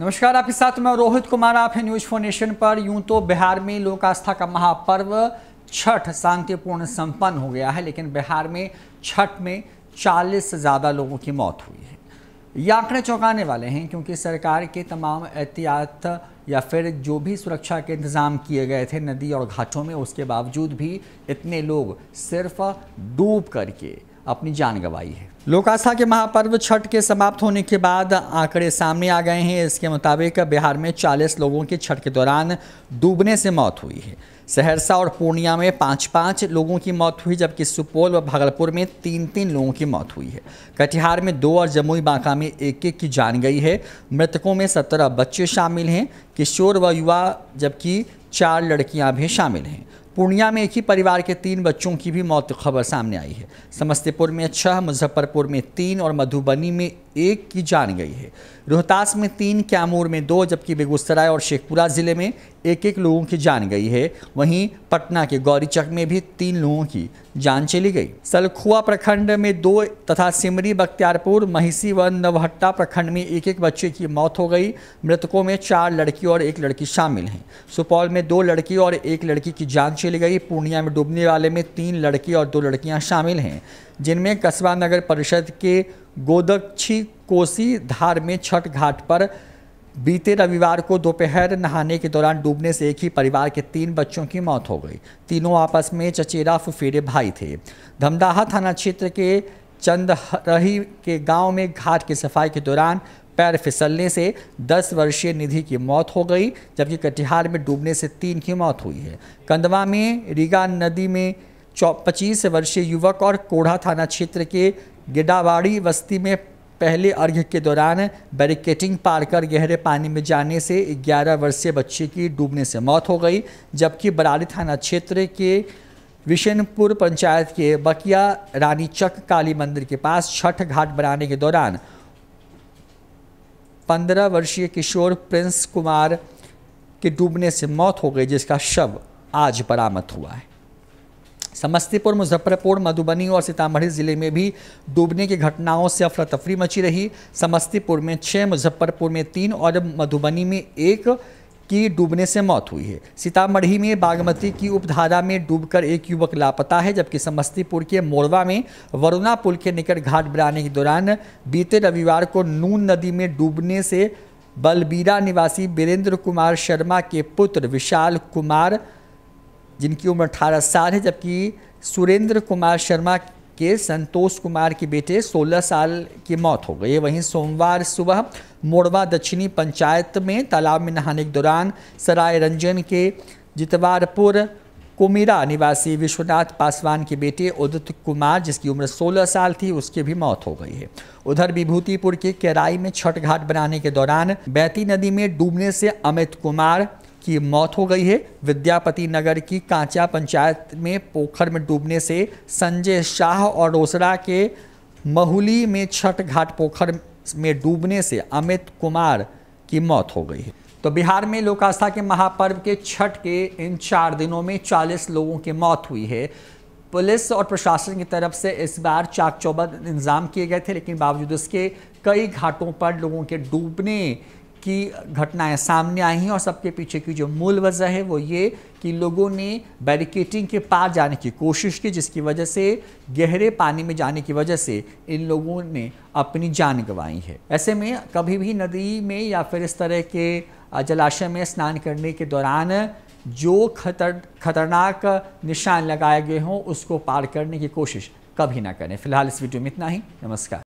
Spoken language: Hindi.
नमस्कार आपके साथ मैं रोहित कुमार आप हैं न्यूज फोनेशन पर यूं तो बिहार में लोक आस्था का महापर्व छठ शांतिपूर्ण संपन्न हो गया है लेकिन बिहार में छठ में 40 से ज़्यादा लोगों की मौत हुई है ये आंकड़े चौंकाने वाले हैं क्योंकि सरकार के तमाम एहतियात या फिर जो भी सुरक्षा के इंतज़ाम किए गए थे नदी और घाटों में उसके बावजूद भी इतने लोग सिर्फ डूब करके अपनी जान गंवाई है लोक आस्था के महापर्व छठ के समाप्त होने के बाद आंकड़े सामने आ गए हैं इसके मुताबिक बिहार में 40 लोगों की छठ के दौरान डूबने से मौत हुई है सहरसा और पूर्णिया में पाँच पाँच लोगों की मौत हुई जबकि सुपौल व भागलपुर में तीन तीन लोगों की मौत हुई है कटिहार में दो और जमुई बांका में एक एक की जान गई है मृतकों में सत्रह बच्चे शामिल हैं किशोर व युवा जबकि चार लड़कियां भी शामिल हैं पूर्णिया में एक ही परिवार के तीन बच्चों की भी मौत की खबर सामने आई है समस्तीपुर में छह मुजफ्फरपुर में तीन और मधुबनी में एक की जान गई है रोहतास में तीन कैमूर में दो जबकि बेगूसराय और शेखपुरा ज़िले में एक एक लोगों की जान गई है वहीं पटना के गौरीचक में भी तीन लोगों की जान चली गई सलखुआ प्रखंड में दो तथा सिमरी बख्तियारपुर महिषी व नवहट्टा प्रखंड में एक एक बच्चे की मौत हो गई मृतकों में चार लड़की और एक लड़की शामिल हैं सुपौल में दो लड़की और एक लड़की की जान चली गई पूर्णिया में डूबने वाले में तीन लड़की और दो लड़कियाँ शामिल हैं जिनमें कस्बा नगर परिषद के गोदक्षी कोसी धार में छठ घाट पर बीते रविवार को दोपहर नहाने के दौरान डूबने से एक ही परिवार के तीन बच्चों की मौत हो गई तीनों आपस में चचेरा फुफेरे भाई थे धमदाहा थाना क्षेत्र के चंदरही के गांव में घाट की सफाई के दौरान पैर फिसलने से 10 वर्षीय निधि की मौत हो गई जबकि कटिहार में डूबने से तीन की मौत हुई है कंदवा में रीगा नदी में चौ पच्चीस वर्षीय युवक और कोढ़ा थाना क्षेत्र के गिडावाड़ी बस्ती में पहले अर्घ्य के दौरान बैरिकेटिंग पार कर गहरे पानी में जाने से 11 वर्षीय बच्चे की डूबने से मौत हो गई जबकि बराली थाना क्षेत्र के विशनपुर पंचायत के बकिया रानीचक काली मंदिर के पास छठ घाट बनाने के दौरान पंद्रह वर्षीय किशोर प्रिंस कुमार के डूबने से मौत हो गई जिसका शव आज बरामद हुआ है समस्तीपुर मुजफ्फरपुर मधुबनी और सीतामढ़ी जिले में भी डूबने की घटनाओं से अफरा तफरी मची रही समस्तीपुर में छः मुजफ्फरपुर में तीन और मधुबनी में एक की डूबने से मौत हुई है सीतामढ़ी में बागमती की उपधारा में डूबकर एक युवक लापता है जबकि समस्तीपुर के मोरवा में वरुणा पुल के निकट घाट बनाने के दौरान बीते रविवार को नून नदी में डूबने से बलबीरा निवासी वीरेंद्र कुमार शर्मा के पुत्र विशाल कुमार जिनकी उम्र अठारह साल है जबकि सुरेंद्र कुमार शर्मा के संतोष कुमार के बेटे 16 साल की मौत हो गई वहीं सोमवार सुबह मोड़वा दक्षिणी पंचायत में तालाब में नहाने के दौरान सराय रंजन के जितवारपुर कुमिरा निवासी विश्वनाथ पासवान के बेटे उदित कुमार जिसकी उम्र 16 साल थी उसकी भी मौत हो गई है उधर विभूतिपुर के केराई में छठ घाट बनाने के दौरान बैती नदी में डूबने से अमित कुमार की मौत हो गई है विद्यापति नगर की कांचा पंचायत में पोखर में डूबने से संजय शाह और रोसड़ा के महुली में छठ घाट पोखर में डूबने से अमित कुमार की मौत हो गई है तो बिहार में लोक आस्था के महापर्व के छठ के इन चार दिनों में 40 लोगों की मौत हुई है पुलिस और प्रशासन की तरफ से इस बार चाक चौबंद इंतजाम किए गए थे लेकिन बावजूद इसके कई घाटों पर लोगों के डूबने की घटनाएं सामने आई हैं और सबके पीछे की जो मूल वजह है वो ये कि लोगों ने बैरिकेटिंग के पार जाने की कोशिश की जिसकी वजह से गहरे पानी में जाने की वजह से इन लोगों ने अपनी जान गंवाई है ऐसे में कभी भी नदी में या फिर इस तरह के जलाशय में स्नान करने के दौरान जो खतर खतरनाक निशान लगाए गए हों उसको पार करने की कोशिश कभी ना करें फिलहाल इस वीडियो में इतना ही नमस्कार